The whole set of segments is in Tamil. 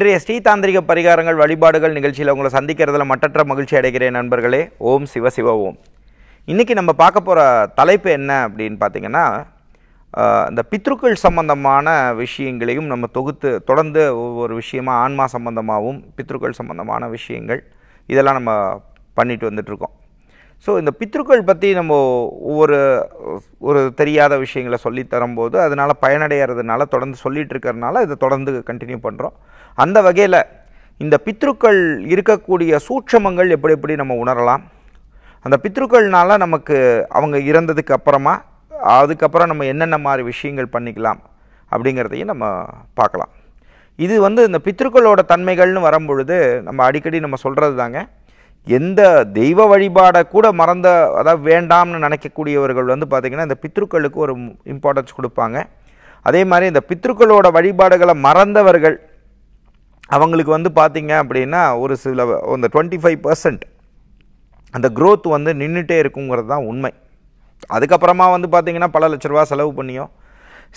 இன்றைய ஸ்ரீதாந்திரிக பரிகாரங்கள் வழிபாடுகள் நிகழ்ச்சியில் உங்களை சந்திக்கிறதுல மட்டற்ற மகிழ்ச்சி அடைகிறேன் நண்பர்களே ஓம் சிவ சிவ ஓம் இன்றைக்கி நம்ம பார்க்க போகிற தலைப்பு என்ன அப்படின்னு பார்த்திங்கன்னா இந்த பித்ருக்கள் சம்பந்தமான விஷயங்களையும் நம்ம தொகுத்து தொடர்ந்து ஒவ்வொரு விஷயமாக ஆன்மா சம்பந்தமாகவும் பித்ருக்கள் சம்பந்தமான விஷயங்கள் இதெல்லாம் நம்ம பண்ணிட்டு வந்துட்ருக்கோம் ஸோ இந்த பித்ருக்கள் பற்றி நம்ம ஒவ்வொரு ஒரு தெரியாத விஷயங்களை சொல்லி தரும்போது அதனால் பயனடைகிறதுனால தொடர்ந்து சொல்லிகிட்டு இருக்கிறதுனால இதை தொடர்ந்து கண்டினியூ பண்ணுறோம் அந்த வகையில் இந்த பித்ருக்கள் இருக்கக்கூடிய சூட்சமங்கள் எப்படி எப்படி நம்ம உணரலாம் அந்த பித்ருக்கள்னால நமக்கு அவங்க இறந்ததுக்கு அப்புறமா அதுக்கப்புறம் நம்ம என்னென்ன மாதிரி விஷயங்கள் பண்ணிக்கலாம் அப்படிங்கிறதையும் நம்ம பார்க்கலாம் இது வந்து இந்த பித்ருக்களோட தன்மைகள்னு வரும்பொழுது நம்ம அடிக்கடி நம்ம சொல்கிறது தாங்க எந்த தெய்வ வழிபாடை கூட மறந்த அதாவது வேண்டாம்னு நினைக்கக்கூடியவர்கள் வந்து பார்த்திங்கன்னா இந்த பித்ருக்களுக்கு ஒரு இம்பார்ட்டன்ஸ் கொடுப்பாங்க அதே மாதிரி இந்த பித்ருக்களோட வழிபாடுகளை மறந்தவர்கள் அவங்களுக்கு வந்து பார்த்திங்க அப்படின்னா ஒரு சில அந்த டுவெண்ட்டி ஃபைவ் பர்சன்ட் அந்த க்ரோத் வந்து நின்றுட்டே இருக்குங்கிறது தான் உண்மை அதுக்கப்புறமா வந்து பார்த்திங்கன்னா பல லட்ச ரூபா செலவு பண்ணியோ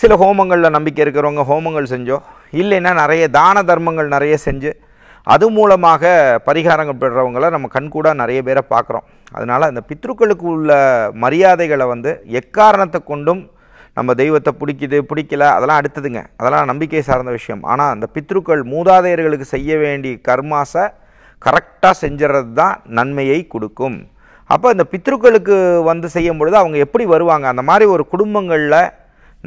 சில ஹோமங்களில் நம்பிக்கை இருக்கிறவங்க ஹோமங்கள் செஞ்சோ இல்லைன்னா நிறைய தான தர்மங்கள் நிறைய செஞ்சு அது மூலமாக பரிகாரங்கள் பெறுறவங்கள நம்ம கண்கூடாக நிறைய பேரை பார்க்குறோம் அதனால் அந்த பித்ருக்களுக்கு உள்ள மரியாதைகளை வந்து எக்காரணத்தை கொண்டும் நம்ம தெய்வத்தை பிடிக்குது பிடிக்கல அதெல்லாம் அடுத்ததுங்க அதெல்லாம் நம்பிக்கை சார்ந்த விஷயம் ஆனால் அந்த பித்ருக்கள் மூதாதையர்களுக்கு செய்ய வேண்டிய கர்மாசை கரெக்டாக செஞ்சுறது தான் நன்மையை கொடுக்கும் அப்போ இந்த பித்ருக்களுக்கு வந்து செய்யும் பொழுது அவங்க எப்படி வருவாங்க அந்த மாதிரி ஒரு குடும்பங்களில்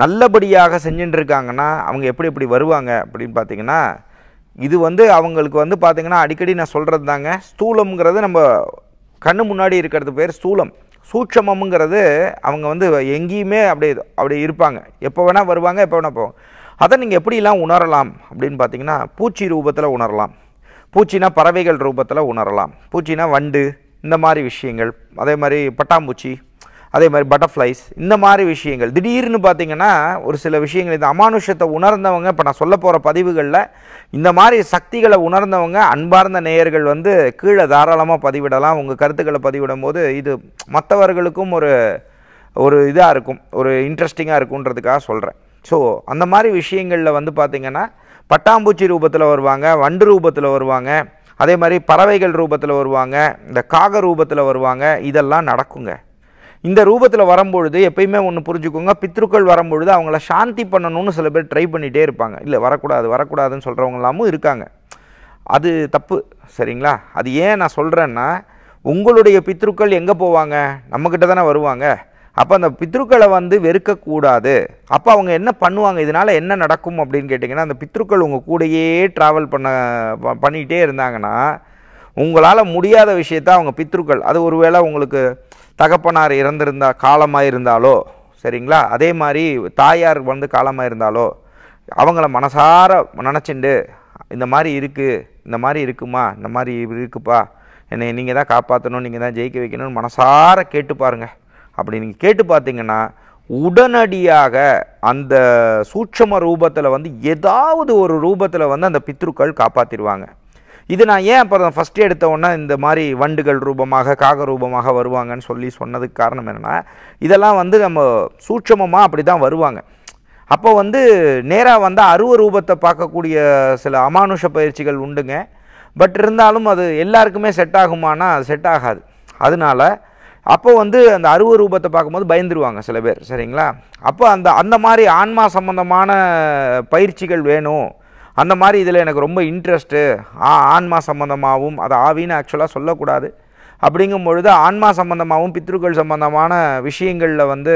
நல்லபடியாக செஞ்சுட்டு இருக்காங்கன்னா அவங்க எப்படி எப்படி வருவாங்க அப்படின்னு பார்த்தீங்கன்னா இது வந்து அவங்களுக்கு வந்து பார்த்திங்கன்னா அடிக்கடி நான் சொல்கிறது தாங்க ஸ்தூலம்ங்கிறது நம்ம கண்ணு முன்னாடி இருக்கிறது பேர் ஸ்தூலம் சூட்சமம்ங்கிறது அவங்க வந்து எங்கேயுமே அப்படியே அப்படி இருப்பாங்க எப்போ வேணால் வருவாங்க எப்போ வேணால் போவாங்க அதை நீங்கள் எப்படிலாம் உணரலாம் அப்படின்னு பார்த்தீங்கன்னா பூச்சி ரூபத்தில் உணரலாம் பூச்சினா பறவைகள் ரூபத்தில் உணரலாம் பூச்சினா வண்டு இந்த மாதிரி விஷயங்கள் அதே மாதிரி பட்டாம்பூச்சி அதே மாதிரி பட்டர்ஃப்ளைஸ் இந்த மாதிரி விஷயங்கள் திடீர்னு பார்த்திங்கன்னா ஒரு சில விஷயங்கள் இந்த அமானுஷத்தை உணர்ந்தவங்க இப்போ நான் சொல்ல போகிற பதிவுகளில் இந்த மாதிரி சக்திகளை உணர்ந்தவங்க அன்பார்ந்த நேயர்கள் வந்து கீழே தாராளமாக பதிவிடலாம் உங்கள் கருத்துக்களை பதிவிடும் போது இது மற்றவர்களுக்கும் ஒரு ஒரு இதாக இருக்கும் ஒரு இன்ட்ரெஸ்டிங்காக இருக்குன்றதுக்காக சொல்கிறேன் ஸோ அந்த மாதிரி விஷயங்களில் வந்து பார்த்திங்கன்னா பட்டாம்பூச்சி ரூபத்தில் வருவாங்க வண்டு ரூபத்தில் வருவாங்க அதே மாதிரி பறவைகள் ரூபத்தில் வருவாங்க இந்த காக ரூபத்தில் வருவாங்க இதெல்லாம் நடக்குங்க இந்த ரூபத்தில் வரும்பொழுது எப்பயுமே ஒன்று புரிஞ்சுக்கோங்க பித்ருக்கள் வரும்பொழுது அவங்கள சாந்தி பண்ணணும்னு சில பேர் ட்ரை பண்ணிகிட்டே இருப்பாங்க இல்லை வரக்கூடாது வரக்கூடாதுன்னு சொல்கிறவங்களாமும் இருக்காங்க அது தப்பு சரிங்களா அது ஏன் நான் சொல்கிறேன்னா உங்களுடைய பித்ருக்கள் எங்கே போவாங்க நம்மக்கிட்ட தானே வருவாங்க அப்போ அந்த பித்ருக்களை வந்து வெறுக்கக்கூடாது அப்போ அவங்க என்ன பண்ணுவாங்க இதனால் என்ன நடக்கும் அப்படின்னு கேட்டிங்கன்னா அந்த பித்ருக்கள் உங்கள் கூடையே ட்ராவல் பண்ண பண்ணிகிட்டே இருந்தாங்கன்னா உங்களால் முடியாத விஷயத்தை அவங்க பித்ருக்கள் அது ஒருவேளை உங்களுக்கு தகப்பனார் இறந்திருந்தா காலமாக இருந்தாலோ சரிங்களா அதே மாதிரி தாயார் வந்து காலமாக இருந்தாலோ அவங்கள மனசார நினச்சிண்டு இந்த மாதிரி இருக்குது இந்த மாதிரி இருக்குமா இந்த மாதிரி இருக்குப்பா என்னை நீங்கள் தான் காப்பாற்றணும் நீங்கள் தான் ஜெயிக்க வைக்கணும்னு மனசார கேட்டு பாருங்கள் அப்படி நீங்கள் கேட்டு பார்த்தீங்கன்னா உடனடியாக அந்த சூட்சம ரூபத்தில் வந்து ஏதாவது ஒரு ரூபத்தில் வந்து அந்த பித்ருக்கள் காப்பாற்றிடுவாங்க இது நான் ஏன் அப்புறம் ஃபஸ்ட்டு எடுத்த உடனே இந்த மாதிரி வண்டுகள் ரூபமாக காக ரூபமாக வருவாங்கன்னு சொல்லி சொன்னதுக்கு காரணம் என்னென்னா இதெல்லாம் வந்து நம்ம சூட்சமமாக அப்படி தான் வருவாங்க அப்போ வந்து நேராக வந்தால் அருவ ரூபத்தை பார்க்கக்கூடிய சில அமானுஷ பயிற்சிகள் உண்டுங்க பட் இருந்தாலும் அது எல்லாருக்குமே செட் ஆகுமானா அது செட் ஆகாது அதனால் அப்போ வந்து அந்த அருவ ரூபத்தை பார்க்கும்போது பயந்துருவாங்க சில பேர் சரிங்களா அப்போ அந்த அந்த மாதிரி ஆன்மா சம்பந்தமான பயிற்சிகள் வேணும் அந்த மாதிரி இதில் எனக்கு ரொம்ப இன்ட்ரெஸ்ட்டு ஆ ஆன்மா சம்மந்தமாகவும் அதை ஆவின்னு ஆக்சுவலாக சொல்லக்கூடாது அப்படிங்கும் பொழுது ஆன்மா சம்மந்தமாகவும் பித்ருக்கள் சம்மந்தமான விஷயங்களில் வந்து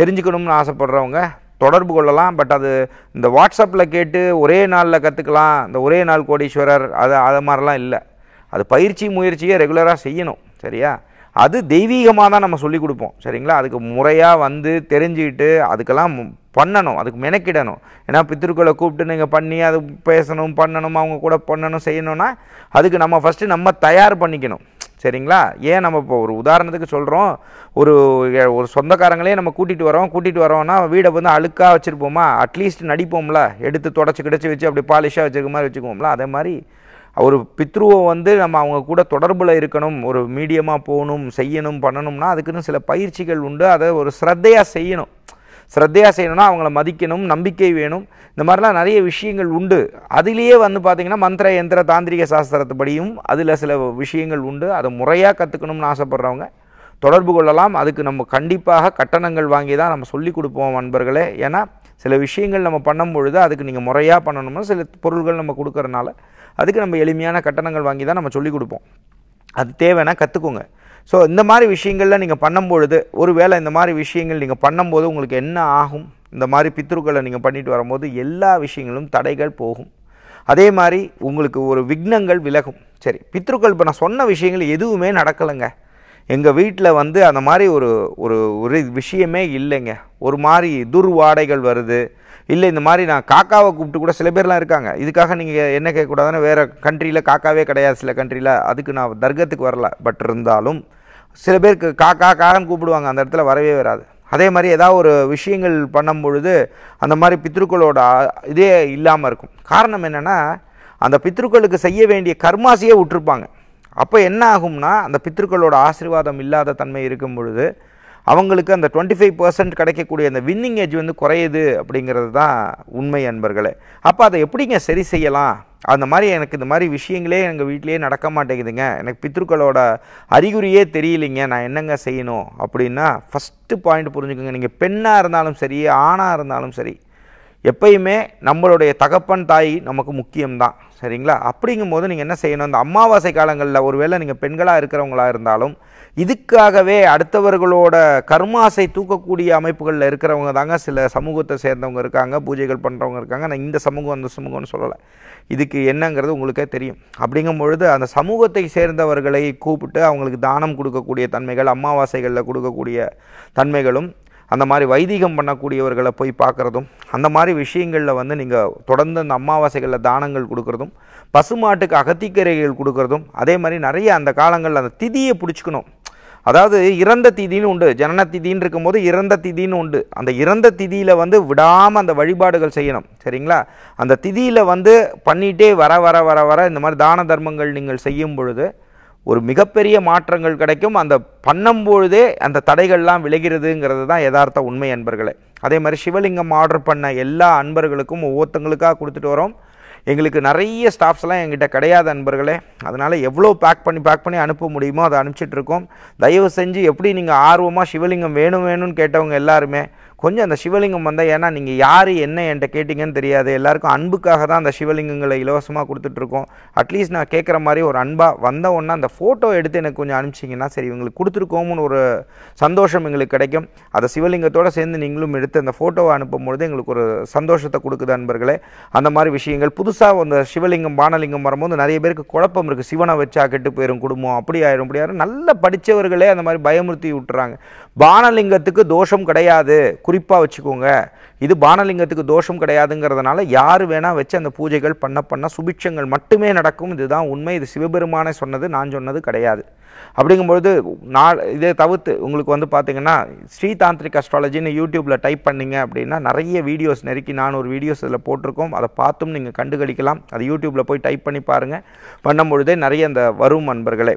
தெரிஞ்சுக்கணும்னு ஆசைப்படுறவங்க தொடர்பு கொள்ளலாம் பட் அது இந்த வாட்ஸ்அப்பில் கேட்டு ஒரே நாளில் கற்றுக்கலாம் இந்த ஒரே நாள் கோடீஸ்வரர் அது அது மாதிரிலாம் இல்லை அது பயிற்சி முயற்சியை ரெகுலராக செய்யணும் சரியா அது தெய்வீகமாக தான் நம்ம சொல்லிக் கொடுப்போம் சரிங்களா அதுக்கு முறையாக வந்து தெரிஞ்சுக்கிட்டு அதுக்கெல்லாம் பண்ணணும் அதுக்கு மெனக்கிடணும் ஏன்னா பித்திருக்களை கூப்பிட்டு நீங்கள் பண்ணி அது பேசணும் பண்ணணும் அவங்க கூட பண்ணணும் செய்யணும்னா அதுக்கு நம்ம ஃபஸ்ட்டு நம்ம தயார் பண்ணிக்கணும் சரிங்களா ஏன் நம்ம இப்போ ஒரு உதாரணத்துக்கு சொல்கிறோம் ஒரு ஒரு சொந்தக்காரங்களே நம்ம கூட்டிகிட்டு வரோம் கூட்டிகிட்டு வரோம்னா வீடை வந்து அழுக்காக வச்சுருப்போமா அட்லீஸ்ட் நடிப்போம்ல எடுத்து தொடச்சி கிடச்சி வச்சு அப்படி பாலிஷாக வச்சுருக்க மாதிரி வச்சுக்குவோம்ல அதே மாதிரி ஒரு பித்ருவை வந்து நம்ம அவங்க கூட தொடர்பில் இருக்கணும் ஒரு மீடியமாக போகணும் செய்யணும் பண்ணணும்னா அதுக்குன்னு சில பயிற்சிகள் உண்டு அதை ஒரு ஸ்ரத்தையாக செய்யணும் ஸ்ரத்தையாக செய்யணும்னா அவங்கள மதிக்கணும் நம்பிக்கை வேணும் இந்த மாதிரிலாம் நிறைய விஷயங்கள் உண்டு அதிலேயே வந்து பார்த்திங்கன்னா மந்திர யந்திர தாந்திரிக சாஸ்திரத்துப்படியும் அதில் சில விஷயங்கள் உண்டு அதை முறையாக கற்றுக்கணும்னு ஆசைப்பட்றவங்க தொடர்பு கொள்ளலாம் அதுக்கு நம்ம கண்டிப்பாக கட்டணங்கள் வாங்கி தான் நம்ம சொல்லிக் கொடுப்போம் நண்பர்களே ஏன்னா சில விஷயங்கள் நம்ம பண்ணும் பொழுது அதுக்கு நீங்கள் முறையாக பண்ணணும்னா சில பொருள்கள் நம்ம கொடுக்கறனால அதுக்கு நம்ம எளிமையான கட்டணங்கள் வாங்கி தான் நம்ம சொல்லிக் கொடுப்போம் அது தேவைன்னா கற்றுக்கோங்க ஸோ இந்த மாதிரி விஷயங்கள்லாம் நீங்கள் பண்ணும்பொழுது ஒரு வேளை இந்த மாதிரி விஷயங்கள் நீங்கள் பண்ணும்போது உங்களுக்கு என்ன ஆகும் இந்த மாதிரி பித்ருக்களை நீங்கள் பண்ணிட்டு வரும்போது எல்லா விஷயங்களும் தடைகள் போகும் அதே மாதிரி உங்களுக்கு ஒரு விக்னங்கள் விலகும் சரி பித்ருக்கள் இப்போ நான் சொன்ன விஷயங்கள் எதுவுமே நடக்கலைங்க எங்கள் வீட்டில் வந்து அந்த மாதிரி ஒரு ஒரு ஒரு விஷயமே இல்லைங்க ஒரு மாதிரி துர்வாடைகள் வருது இல்லை இந்த மாதிரி நான் காக்காவை கூப்பிட்டு கூட சில பேர்லாம் இருக்காங்க இதுக்காக நீங்கள் என்ன கேட்கக்கூடாதுன்னு வேறு கண்ட்ரியில் காக்காவே கிடையாது சில கண்ட்ரியில் அதுக்கு நான் தர்க்கத்துக்கு வரல பட் இருந்தாலும் சில பேருக்கு காக்கா காரம் கூப்பிடுவாங்க அந்த இடத்துல வரவே வராது அதே மாதிரி ஏதாவது ஒரு விஷயங்கள் பண்ணும் பொழுது அந்த மாதிரி பித்ருக்களோட இதே இல்லாமல் இருக்கும் காரணம் என்னென்னா அந்த பித்ருக்களுக்கு செய்ய வேண்டிய கர்மாசியே விட்டுருப்பாங்க அப்போ என்ன ஆகும்னா அந்த பித்ருக்களோட ஆசீர்வாதம் இல்லாத தன்மை இருக்கும் பொழுது அவங்களுக்கு அந்த டுவெண்ட்டி ஃபைவ் பர்சன்ட் கிடைக்கக்கூடிய அந்த வின்னிங் ஏஜ் வந்து குறையுது அப்படிங்கிறது தான் உண்மை அன்பர்களே அப்போ அதை எப்படிங்க சரி செய்யலாம் அந்த மாதிரி எனக்கு இந்த மாதிரி விஷயங்களே எங்கள் வீட்டிலேயே நடக்க மாட்டேங்குதுங்க எனக்கு பித்ருக்களோட அறிகுறியே தெரியலைங்க நான் என்னங்க செய்யணும் அப்படின்னா ஃபஸ்ட்டு பாயிண்ட் புரிஞ்சுக்கோங்க நீங்கள் பெண்ணாக இருந்தாலும் சரி ஆணாக இருந்தாலும் சரி எப்பயுமே நம்மளுடைய தகப்பன் தாய் நமக்கு முக்கியம்தான் சரிங்களா அப்படிங்கும்போது நீங்கள் என்ன செய்யணும் இந்த அமாவாசை காலங்களில் ஒருவேளை நீங்கள் பெண்களாக இருக்கிறவங்களாக இருந்தாலும் இதுக்காகவே அடுத்தவர்களோட கர்மாசை தூக்கக்கூடிய அமைப்புகளில் இருக்கிறவங்க தாங்க சில சமூகத்தை சேர்ந்தவங்க இருக்காங்க பூஜைகள் பண்ணுறவங்க இருக்காங்க நான் இந்த சமூகம் அந்த சமூகம்னு சொல்லலை இதுக்கு என்னங்கிறது உங்களுக்கே தெரியும் அப்படிங்கும் பொழுது அந்த சமூகத்தை சேர்ந்தவர்களை கூப்பிட்டு அவங்களுக்கு தானம் கொடுக்கக்கூடிய தன்மைகள் அமாவாசைகளில் கொடுக்கக்கூடிய தன்மைகளும் அந்த மாதிரி வைதிகம் பண்ணக்கூடியவர்களை போய் பார்க்குறதும் அந்த மாதிரி விஷயங்களில் வந்து நீங்கள் தொடர்ந்து அந்த அமாவாசைகளில் தானங்கள் கொடுக்குறதும் பசுமாட்டுக்கு அகத்திக்கரைகள் கொடுக்குறதும் அதே மாதிரி நிறைய அந்த காலங்களில் அந்த திதியை பிடிச்சிக்கணும் அதாவது இறந்த திதின்னு உண்டு ஜனன திதின்னு இருக்கும்போது இறந்த திதின்னு உண்டு அந்த இறந்த திதியில் வந்து விடாமல் அந்த வழிபாடுகள் செய்யணும் சரிங்களா அந்த திதியில் வந்து பண்ணிகிட்டே வர வர வர வர இந்த மாதிரி தான தர்மங்கள் நீங்கள் செய்யும் பொழுது ஒரு மிகப்பெரிய மாற்றங்கள் கிடைக்கும் அந்த பண்ணும்பொழுதே அந்த தடைகள்லாம் விளைகிறதுங்கிறது தான் யதார்த்த உண்மை அன்பர்களே அதே மாதிரி சிவலிங்கம் ஆர்டர் பண்ண எல்லா அன்பர்களுக்கும் ஒவ்வொருத்தங்களுக்காக கொடுத்துட்டு வரோம் எங்களுக்கு நிறைய ஸ்டாஃப்ஸ்லாம் எங்கிட்ட கிடையாது அன்பர்களே அதனால் எவ்வளோ பேக் பண்ணி பேக் பண்ணி அனுப்ப முடியுமோ அதை அனுப்பிச்சிட்ருக்கோம் தயவு செஞ்சு எப்படி நீங்கள் ஆர்வமாக சிவலிங்கம் வேணும் வேணும்னு கேட்டவங்க எல்லாருமே கொஞ்சம் அந்த சிவலிங்கம் வந்தால் ஏன்னா நீங்கள் யார் என்ன என்கிட்ட கேட்டிங்கன்னு தெரியாது எல்லாருக்கும் அன்புக்காக தான் அந்த சிவலிங்கங்களை இலவசமாக கொடுத்துட்ருக்கோம் அட்லீஸ்ட் நான் கேட்குற மாதிரி ஒரு அன்பாக வந்த உடனே அந்த ஃபோட்டோ எடுத்து எனக்கு கொஞ்சம் அனுப்பிச்சிங்கன்னா சரி இவங்களுக்கு கொடுத்துருக்கோம்னு ஒரு சந்தோஷம் எங்களுக்கு கிடைக்கும் அதை சிவலிங்கத்தோடு சேர்ந்து நீங்களும் எடுத்து அந்த ஃபோட்டோவை அனுப்பும்பொழுது எங்களுக்கு ஒரு சந்தோஷத்தை கொடுக்குது அன்பர்களே அந்த மாதிரி விஷயங்கள் புதுசாக அந்த சிவலிங்கம் பானலிங்கம் வரும்போது நிறைய பேருக்கு குழப்பம் இருக்குது சிவனை வச்சா கெட்டு போயிடும் குடும்பம் அப்படி ஆயிரும் அப்படி ஆயிரும் நல்ல படித்தவர்களே அந்த மாதிரி பயமுறுத்தி விட்டுறாங்க பானலிங்கத்துக்கு தோஷம் கிடையாது குறிப்பாக வச்சுக்கோங்க இது பானலிங்கத்துக்கு தோஷம் கிடையாதுங்கிறதுனால யார் வேணால் வச்சு அந்த பூஜைகள் பண்ண பண்ண சுபிட்சங்கள் மட்டுமே நடக்கும் இதுதான் உண்மை இது சிவபெருமானை சொன்னது நான் சொன்னது கிடையாது அப்படிங்கும்பொழுது நான் இதை தவிர்த்து உங்களுக்கு வந்து பார்த்தீங்கன்னா ஸ்ரீதாந்திரிக் அஸ்ட்ராலஜின்னு யூடியூப்பில் டைப் பண்ணிங்க அப்படின்னா நிறைய வீடியோஸ் நெருக்கி ஒரு வீடியோஸ் இதில் போட்டிருக்கோம் அதை பார்த்தும் நீங்கள் கண்டுகளிக்கலாம் அதை யூடியூப்பில் போய் டைப் பண்ணி பாருங்கள் பண்ணும்பொழுதே நிறைய அந்த வரும் அன்பர்களே